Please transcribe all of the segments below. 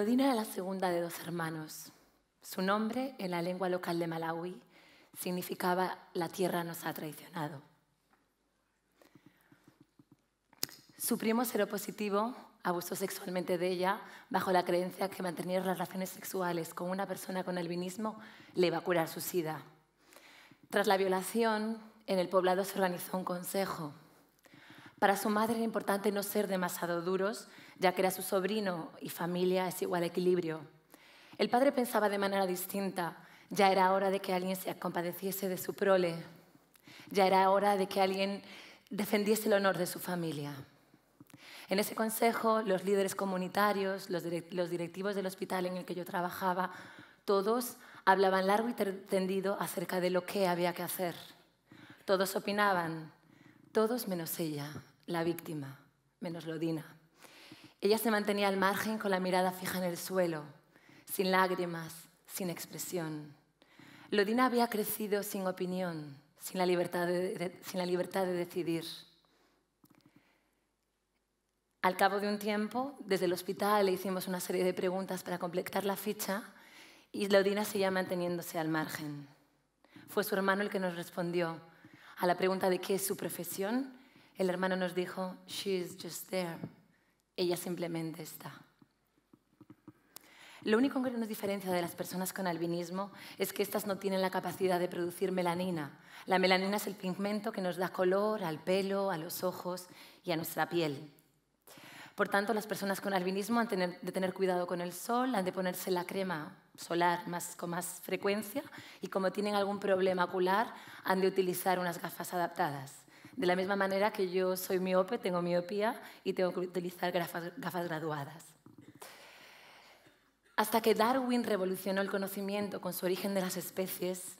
Elodina era la segunda de dos hermanos. Su nombre, en la lengua local de Malawi, significaba la tierra nos ha traicionado. Su primo seropositivo abusó sexualmente de ella bajo la creencia que mantener relaciones sexuales con una persona con albinismo le iba a curar su sida. Tras la violación, en el poblado se organizó un consejo. Para su madre era importante no ser demasiado duros, ya que era su sobrino y familia es igual equilibrio. El padre pensaba de manera distinta. Ya era hora de que alguien se compadeciese de su prole. Ya era hora de que alguien defendiese el honor de su familia. En ese consejo, los líderes comunitarios, los, directivos del hospital en el que yo trabajaba, todos hablaban largo y tendido acerca de lo que había que hacer. Todos opinaban, todos menos ella, la víctima, menos Lodina. Ella se mantenía al margen con la mirada fija en el suelo, sin lágrimas, sin expresión. Lodina había crecido sin opinión, sin la libertad de, decidir. Al cabo de un tiempo, desde el hospital le hicimos una serie de preguntas para completar la ficha y Lodina seguía manteniéndose al margen. Fue su hermano el que nos respondió. A la pregunta de qué es su profesión, el hermano nos dijo, She's just there. Ella simplemente está. Lo único que nos diferencia de las personas con albinismo es que estas no tienen la capacidad de producir melanina. La melanina es el pigmento que nos da color al pelo, a los ojos y a nuestra piel. Por tanto, las personas con albinismo han de tener cuidado con el sol, han de ponerse la crema solar más, con más frecuencia y como tienen algún problema ocular, han de utilizar unas gafas adaptadas. De la misma manera que yo soy miope, tengo miopía y tengo que utilizar gafas, graduadas. Hasta que Darwin revolucionó el conocimiento con su origen de las especies,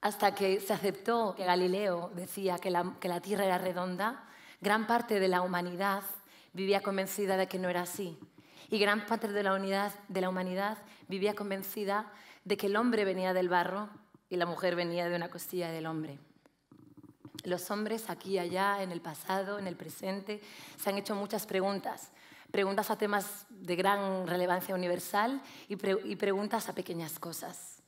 hasta que se aceptó que Galileo decía que la, Tierra era redonda, gran parte de la humanidad vivía convencida de que no era así. Y gran parte de la humanidad vivía convencida de que el hombre venía del barro y la mujer venía de una costilla del hombre. Los hombres aquí y allá, en el pasado, en el presente, se han hecho muchas preguntas. Preguntas a temas de gran relevancia universal y, preguntas a pequeñas cosas.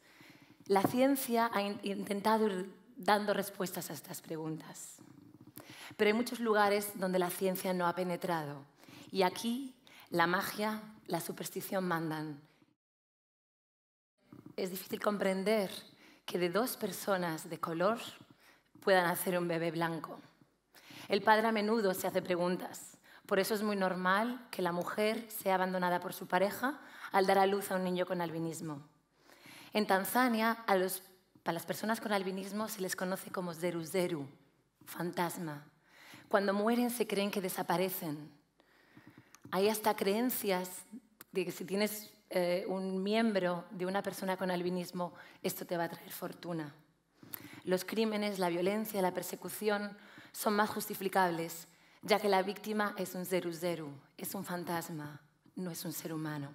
La ciencia ha intentado ir dando respuestas a estas preguntas. Pero hay muchos lugares donde la ciencia no ha penetrado. Y aquí la magia, la superstición mandan. Es difícil comprender que de dos personas de color puedan hacer un bebé blanco. El padre a menudo se hace preguntas. Por eso es muy normal que la mujer sea abandonada por su pareja al dar a luz a un niño con albinismo. En Tanzania, a, las personas con albinismo se les conoce como Zeru Zeru, fantasma. Cuando mueren se creen que desaparecen. Hay hasta creencias de que si tienes eh, un miembro de una persona con albinismo, esto te va a traer fortuna los crímenes, la violencia, la persecución son más justificables, ya que la víctima es un zeru zeru, es un fantasma, no es un ser humano.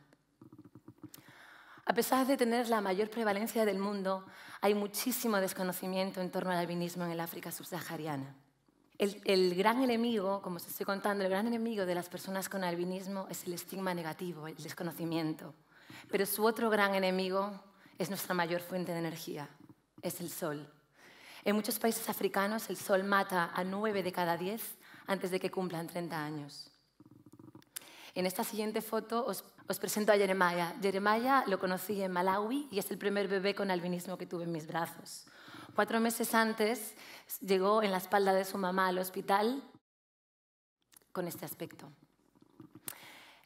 A pesar de tener la mayor prevalencia del mundo, hay muchísimo desconocimiento en torno al albinismo en el África subsahariana. El, el, gran enemigo, como os estoy contando, el gran enemigo de las personas con albinismo es el estigma negativo, el desconocimiento. Pero su otro gran enemigo es nuestra mayor fuente de energía, es el sol. En muchos países africanos el sol mata a nueve de cada 10 antes de que cumplan 30 años. En esta siguiente foto os, presento a Jeremiah. Jeremiah lo conocí en Malawi y es el primer bebé con albinismo que tuve en mis brazos. Cuatro meses antes llegó en la espalda de su mamá al hospital con este aspecto.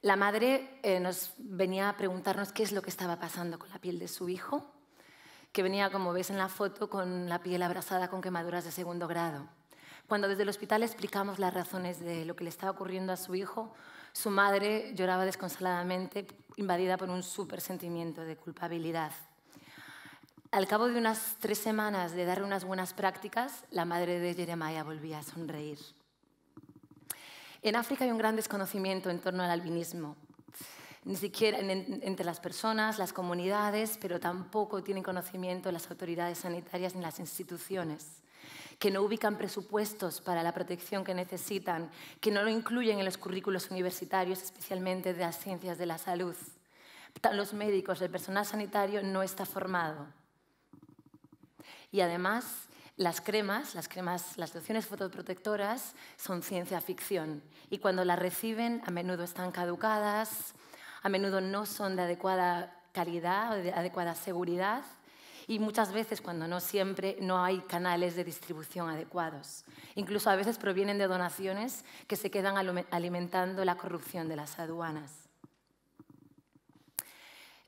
La madre eh, nos venía a preguntarnos qué es lo que estaba pasando con la piel de su hijo que venía, como ves en la foto, con la piel abrasada con quemaduras de segundo grado. Cuando desde el hospital explicamos las razones de lo que le estaba ocurriendo a su hijo, su madre lloraba desconsoladamente, invadida por un súper sentimiento de culpabilidad. Al cabo de unas tres semanas de darle unas buenas prácticas, la madre de Jeremiah volvía a sonreír. En África hay un gran desconocimiento en torno al albinismo ni siquiera entre las personas, las comunidades, pero tampoco tienen conocimiento las autoridades sanitarias ni las instituciones que no ubican presupuestos para la protección que necesitan, que no lo incluyen en los currículos universitarios, especialmente de las ciencias de la salud. Los médicos, el personal sanitario no está formado. Y además, las cremas, las cremas, las fotoprotectoras son ciencia ficción y cuando las reciben a menudo están caducadas, a menudo no son de adecuada calidad o de adecuada seguridad y muchas veces, cuando no siempre, no hay canales de distribución adecuados. Incluso a veces provienen de donaciones que se quedan alimentando la corrupción de las aduanas.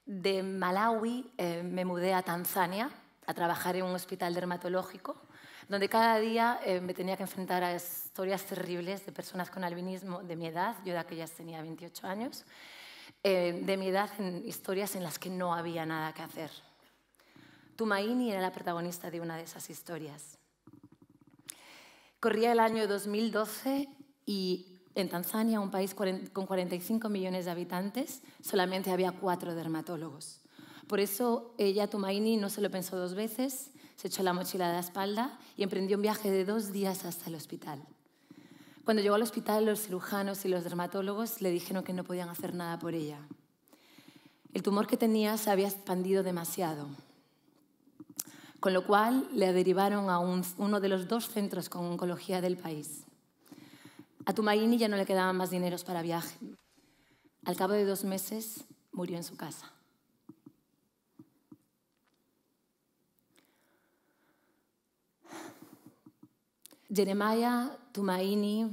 De Malawi eh, me mudé a Tanzania a trabajar en un hospital dermatológico, donde cada día eh, me tenía que enfrentar a historias terribles de personas con albinismo de mi edad, yo de aquellas tenía 28 años, eh, de mi edad en historias en las que no había nada que hacer. Tumaini era la protagonista de una de esas historias. Corría el año 2012 y en Tanzania, un país con 45 millones de habitantes, solamente había cuatro dermatólogos. Por eso ella, Tumaini, no se lo pensó dos veces, se echó la mochila de la espalda y emprendió un viaje de dos días hasta el hospital. Cuando llegó al hospital, los cirujanos y los dermatólogos le dijeron que no podían hacer nada por ella. El tumor que tenía se había expandido demasiado, con lo cual le derivaron a uno de los dos centros con oncología del país. A Tumaini ya no le quedaban más dineros para viaje. Al cabo de dos meses murió en su casa. Jeremiah Tumaini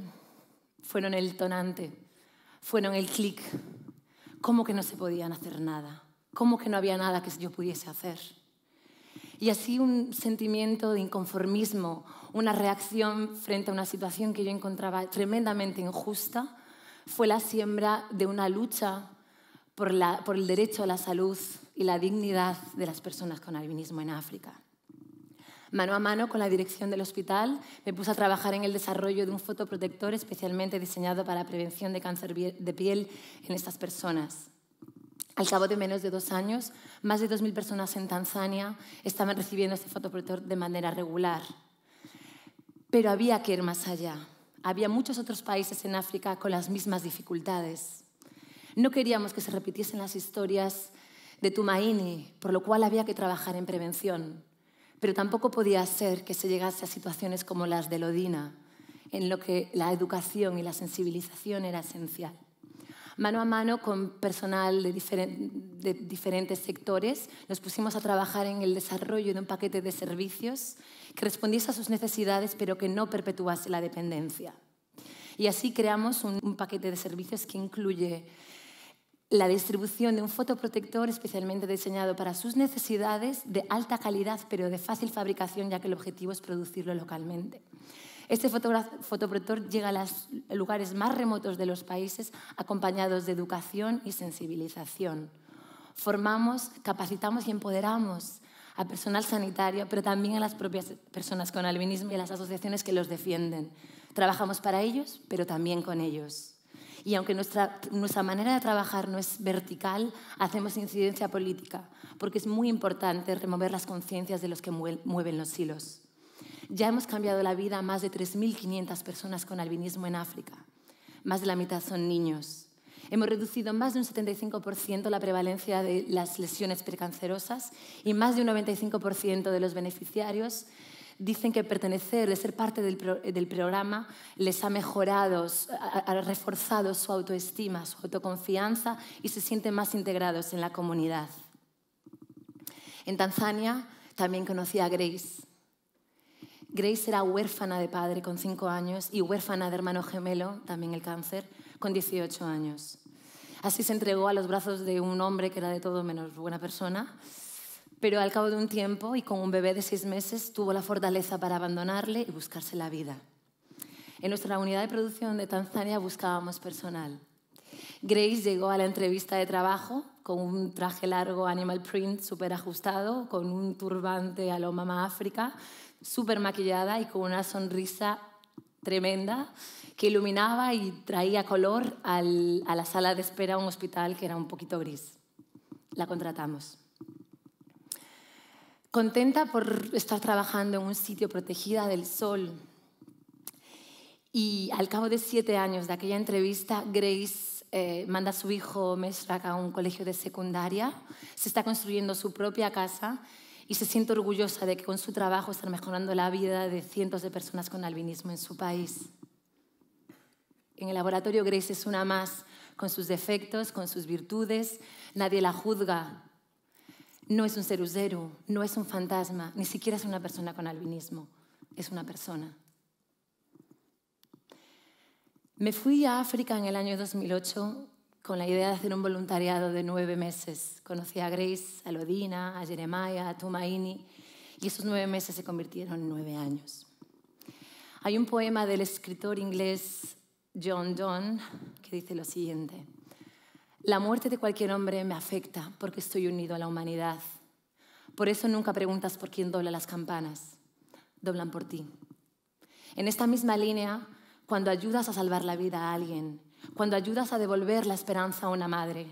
fueron el tonante, fueron el clic. ¿Cómo que no se podían hacer nada? ¿Cómo que no había nada que yo pudiese hacer? Y así un sentimiento de inconformismo, una reacción frente a una situación que yo encontraba tremendamente injusta, fue la siembra de una lucha por, por el derecho a la salud y la dignidad de las personas con albinismo en África. Mano a mano con la dirección del hospital, me puse a trabajar en el desarrollo de un fotoprotector especialmente diseñado para la prevención de cáncer de piel en estas personas. Al cabo de menos de dos años, más de 2.000 personas en Tanzania estaban recibiendo este fotoprotector de manera regular. Pero había que ir más allá. Había muchos otros países en África con las mismas dificultades. No queríamos que se repitiesen las historias de Tumaini, por lo cual había que trabajar en prevención pero tampoco podía ser que se llegase a situaciones como las de Lodina, en lo que la educación y la sensibilización era esencial. Mano a mano con personal de, diferentes sectores, nos pusimos a trabajar en el desarrollo de un paquete de servicios que respondiese a sus necesidades, pero que no perpetuase la dependencia. Y así creamos un paquete de servicios que incluye la distribución de un fotoprotector especialmente diseñado para sus necesidades, de alta calidad pero de fácil fabricación, ya que el objetivo es producirlo localmente. Este fotoprotector llega a los lugares más remotos de los países acompañados de educación y sensibilización. Formamos, capacitamos y empoderamos a personal sanitario, pero también a las propias personas con albinismo y a las asociaciones que los defienden. Trabajamos para ellos, pero también con ellos. Y aunque nuestra, nuestra manera de trabajar no es vertical, hacemos incidencia política, porque es muy importante remover las conciencias de los que mueven los hilos. Ya hemos cambiado la vida a más de 3.500 personas con albinismo en África. Más de la mitad son niños. Hemos reducido más de un 75% la prevalencia de las lesiones precancerosas y más de un 95% de los beneficiarios dicen que pertenecer, de ser parte del, programa, les ha mejorado, ha, reforzado su autoestima, su autoconfianza y se sienten más integrados en la comunidad. En Tanzania también conocí a Grace. Grace era huérfana de padre con 5 años y huérfana de hermano gemelo, también el cáncer, con 18 años. Así se entregó a los brazos de un hombre que era de todo menos buena persona pero al cabo de un tiempo y con un bebé de seis meses tuvo la fortaleza para abandonarle y buscarse la vida. En nuestra unidad de producción de Tanzania buscábamos personal. Grace llegó a la entrevista de trabajo con un traje largo animal print súper ajustado, con un turbante a lo Mama África, súper maquillada y con una sonrisa tremenda que iluminaba y traía color a la sala de espera de un hospital que era un poquito gris. La contratamos contenta por estar trabajando en un sitio protegida del sol. Y al cabo de siete años de aquella entrevista, Grace eh, manda a su hijo Meshrak a un colegio de secundaria, se está construyendo su propia casa y se siente orgullosa de que con su trabajo está mejorando la vida de cientos de personas con albinismo en su país. En el laboratorio Grace es una más, con sus defectos, con sus virtudes, nadie la juzga, no es un ceruzero, no es un fantasma, ni siquiera es una persona con albinismo, es una persona. Me fui a África en el año 2008 con la idea de hacer un voluntariado de nueve meses. Conocí a Grace, a Lodina, a Jeremiah, a Tumaini, y esos nueve meses se convirtieron en nueve años. Hay un poema del escritor inglés John Donne que dice lo siguiente. La muerte de cualquier hombre me afecta porque estoy unido a la humanidad. Por eso nunca preguntas por quién dobla las campanas, doblan por ti. En esta misma línea, cuando ayudas a salvar la vida a alguien, cuando ayudas a devolver la esperanza a una madre,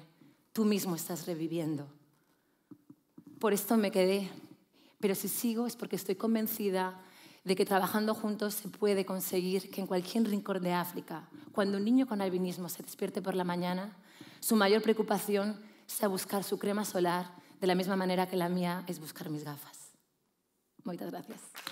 tú mismo estás reviviendo. Por esto me quedé, pero si sigo es porque estoy convencida de que trabajando juntos se puede conseguir que en cualquier rincón de África, cuando un niño con albinismo se despierte por la mañana, su mayor preocupación sea buscar su crema solar de la misma manera que la mía es buscar mis gafas. Muchas gracias.